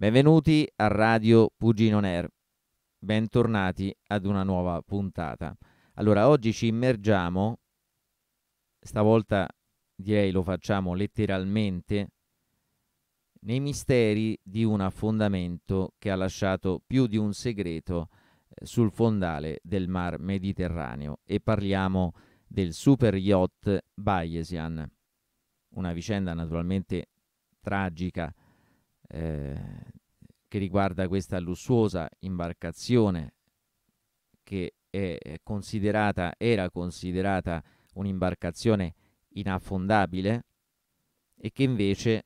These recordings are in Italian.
Benvenuti a Radio Pugino Nair, bentornati ad una nuova puntata. Allora, oggi ci immergiamo, stavolta direi lo facciamo letteralmente, nei misteri di un affondamento che ha lasciato più di un segreto eh, sul fondale del Mar Mediterraneo e parliamo del super yacht Bayesian, una vicenda naturalmente tragica eh, che riguarda questa lussuosa imbarcazione che considerata, era considerata un'imbarcazione inaffondabile e che invece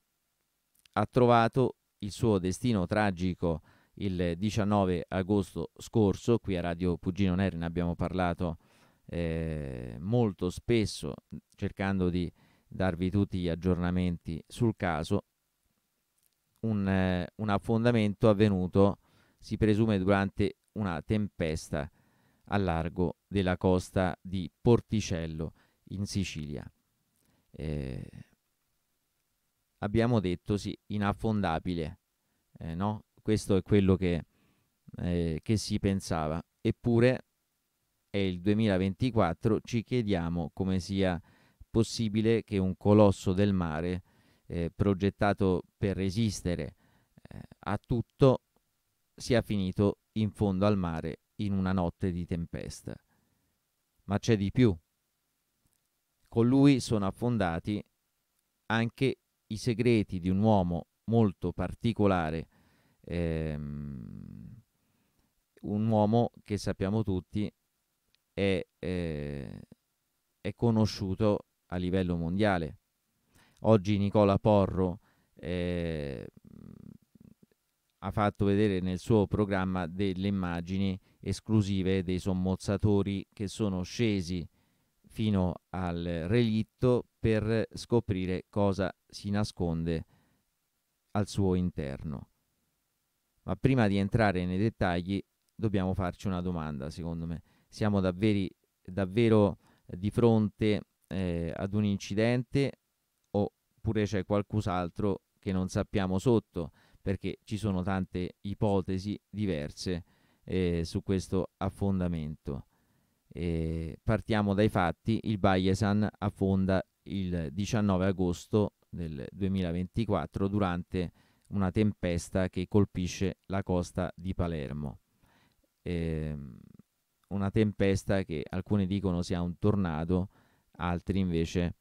ha trovato il suo destino tragico il 19 agosto scorso, qui a Radio Pugino Neri ne abbiamo parlato eh, molto spesso cercando di darvi tutti gli aggiornamenti sul caso un, eh, un affondamento avvenuto, si presume, durante una tempesta a largo della costa di Porticello in Sicilia. Eh, abbiamo detto sì, inaffondabile, eh, no? questo è quello che, eh, che si pensava, eppure è il 2024, ci chiediamo come sia possibile che un colosso del mare eh, progettato per resistere eh, a tutto sia finito in fondo al mare in una notte di tempesta. Ma c'è di più. Con lui sono affondati anche i segreti di un uomo molto particolare, ehm, un uomo che sappiamo tutti è, eh, è conosciuto a livello mondiale Oggi Nicola Porro eh, ha fatto vedere nel suo programma delle immagini esclusive dei sommozzatori che sono scesi fino al relitto per scoprire cosa si nasconde al suo interno. Ma prima di entrare nei dettagli dobbiamo farci una domanda, secondo me. Siamo davveri, davvero di fronte eh, ad un incidente oppure c'è qualcos'altro che non sappiamo sotto, perché ci sono tante ipotesi diverse eh, su questo affondamento. Eh, partiamo dai fatti, il Bayesan affonda il 19 agosto del 2024 durante una tempesta che colpisce la costa di Palermo. Eh, una tempesta che alcuni dicono sia un tornado, altri invece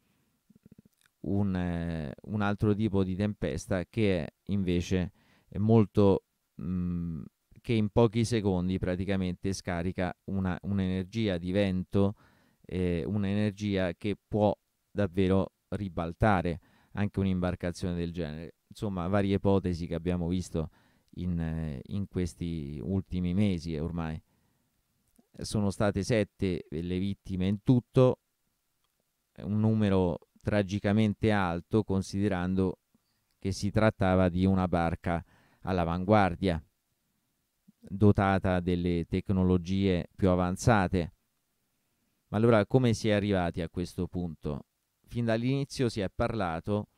un, eh, un altro tipo di tempesta che è invece molto mh, mm, che in pochi secondi praticamente scarica una, un'energia di vento, eh, un'energia che può davvero ribaltare anche un'imbarcazione del genere. Insomma, varie ipotesi che abbiamo visto in, eh, in questi ultimi mesi ormai. Sono state sette le vittime in tutto, un numero tragicamente alto considerando che si trattava di una barca all'avanguardia, dotata delle tecnologie più avanzate. Ma allora come si è arrivati a questo punto? Fin dall'inizio si è parlato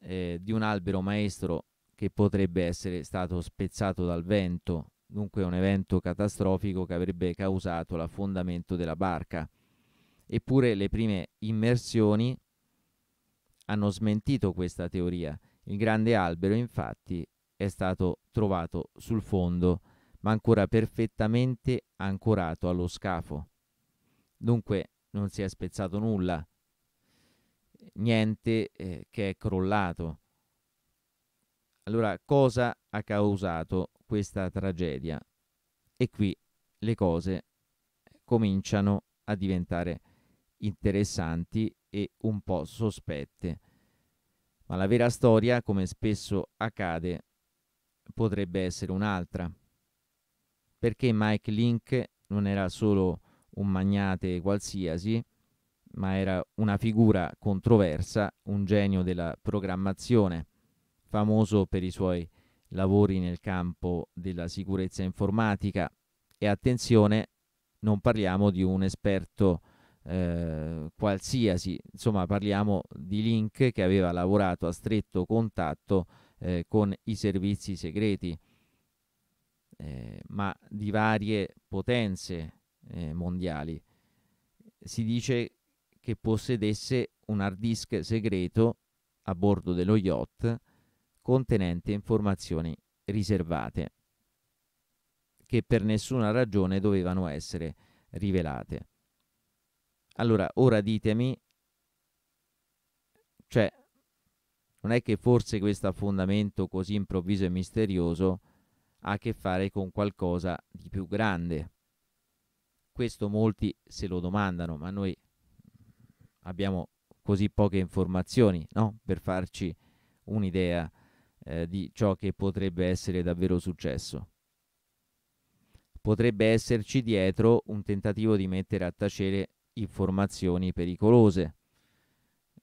eh, di un albero maestro che potrebbe essere stato spezzato dal vento, dunque un evento catastrofico che avrebbe causato l'affondamento della barca. Eppure le prime immersioni hanno smentito questa teoria. Il grande albero infatti è stato trovato sul fondo, ma ancora perfettamente ancorato allo scafo. Dunque non si è spezzato nulla, niente eh, che è crollato. Allora, cosa ha causato questa tragedia? E qui le cose cominciano a diventare interessanti e un po' sospette. Ma la vera storia, come spesso accade, potrebbe essere un'altra. Perché Mike Link non era solo un magnate qualsiasi, ma era una figura controversa, un genio della programmazione, famoso per i suoi lavori nel campo della sicurezza informatica e attenzione, non parliamo di un esperto eh, qualsiasi, insomma parliamo di Link che aveva lavorato a stretto contatto eh, con i servizi segreti, eh, ma di varie potenze eh, mondiali. Si dice che possedesse un hard disk segreto a bordo dello yacht contenente informazioni riservate che per nessuna ragione dovevano essere rivelate. Allora, ora ditemi, cioè, non è che forse questo affondamento così improvviso e misterioso ha a che fare con qualcosa di più grande. Questo molti se lo domandano, ma noi abbiamo così poche informazioni no? per farci un'idea eh, di ciò che potrebbe essere davvero successo. Potrebbe esserci dietro un tentativo di mettere a tacere informazioni pericolose.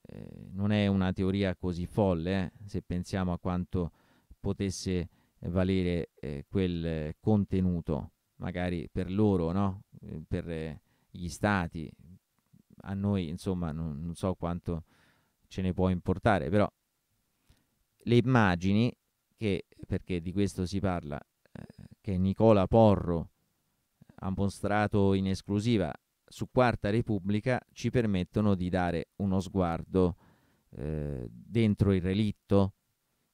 Eh, non è una teoria così folle, eh, se pensiamo a quanto potesse valere eh, quel contenuto, magari per loro, no? Eh, per eh, gli stati. A noi, insomma, non, non so quanto ce ne può importare, però le immagini che, perché di questo si parla, eh, che Nicola Porro ha mostrato in esclusiva su Quarta Repubblica ci permettono di dare uno sguardo eh, dentro il relitto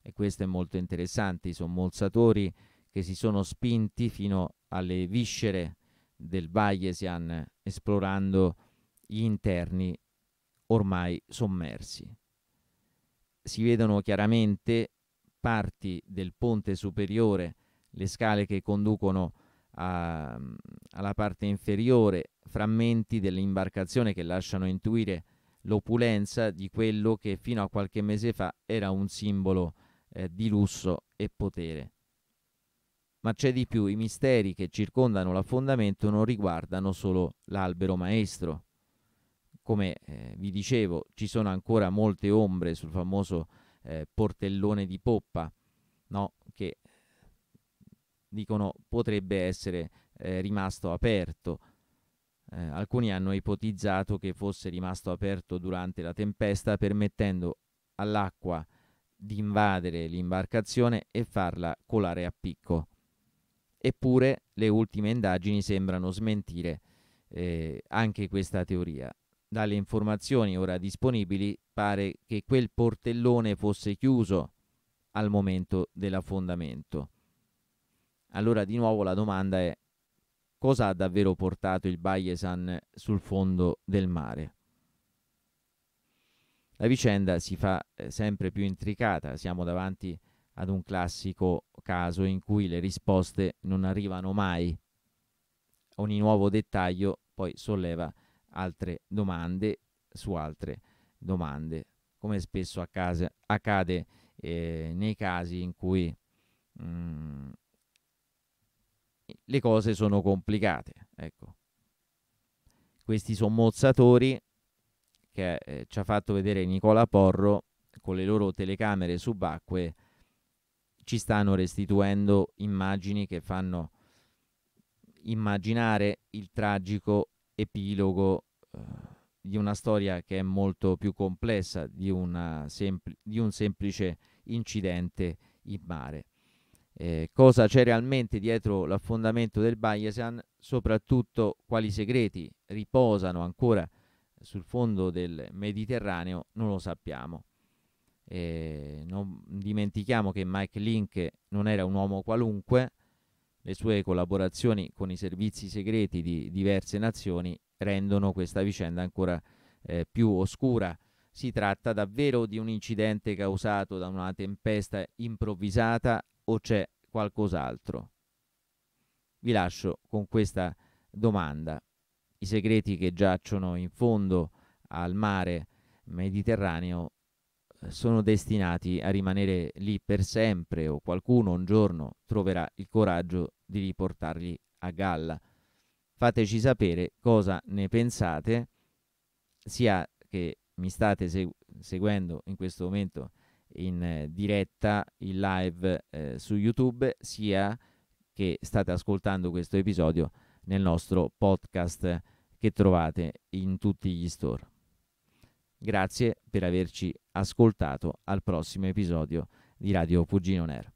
e questo è molto interessante, i molzatori che si sono spinti fino alle viscere del Bayesian esplorando gli interni ormai sommersi. Si vedono chiaramente parti del ponte superiore, le scale che conducono a, ehm, alla parte inferiore frammenti dell'imbarcazione che lasciano intuire l'opulenza di quello che fino a qualche mese fa era un simbolo eh, di lusso e potere. Ma c'è di più, i misteri che circondano l'affondamento non riguardano solo l'albero maestro. Come eh, vi dicevo, ci sono ancora molte ombre sul famoso eh, portellone di poppa, no? che dicono potrebbe essere eh, rimasto aperto. Eh, alcuni hanno ipotizzato che fosse rimasto aperto durante la tempesta permettendo all'acqua di invadere l'imbarcazione e farla colare a picco. Eppure le ultime indagini sembrano smentire eh, anche questa teoria. Dalle informazioni ora disponibili pare che quel portellone fosse chiuso al momento dell'affondamento. Allora di nuovo la domanda è cosa ha davvero portato il Bayesan sul fondo del mare? La vicenda si fa eh, sempre più intricata, siamo davanti ad un classico caso in cui le risposte non arrivano mai. Ogni nuovo dettaglio poi solleva altre domande su altre domande, come spesso accase, accade eh, nei casi in cui mh, mm, le cose sono complicate. Ecco. Questi sommozzatori che eh, ci ha fatto vedere Nicola Porro con le loro telecamere subacquee ci stanno restituendo immagini che fanno immaginare il tragico epilogo eh, di una storia che è molto più complessa di, di un semplice incidente in mare eh, cosa c'è realmente dietro l'affondamento del Bayesian, soprattutto quali segreti riposano ancora sul fondo del Mediterraneo, non lo sappiamo. Eh, non dimentichiamo che Mike Link non era un uomo qualunque, le sue collaborazioni con i servizi segreti di diverse nazioni rendono questa vicenda ancora eh, più oscura. Si tratta davvero di un incidente causato da una tempesta improvvisata o c'è qualcos'altro? Vi lascio con questa domanda. I segreti che giacciono in fondo al mare Mediterraneo eh, sono destinati a rimanere lì per sempre o qualcuno un giorno troverà il coraggio di riportarli a galla. Fateci sapere cosa ne pensate, sia che mi state segu- seguendo in questo momento in eh, diretta, in live eh, su YouTube, sia che state ascoltando questo episodio nel nostro podcast che trovate in tutti gli store. Grazie per averci ascoltato al prossimo episodio di Radio Pugino Nero.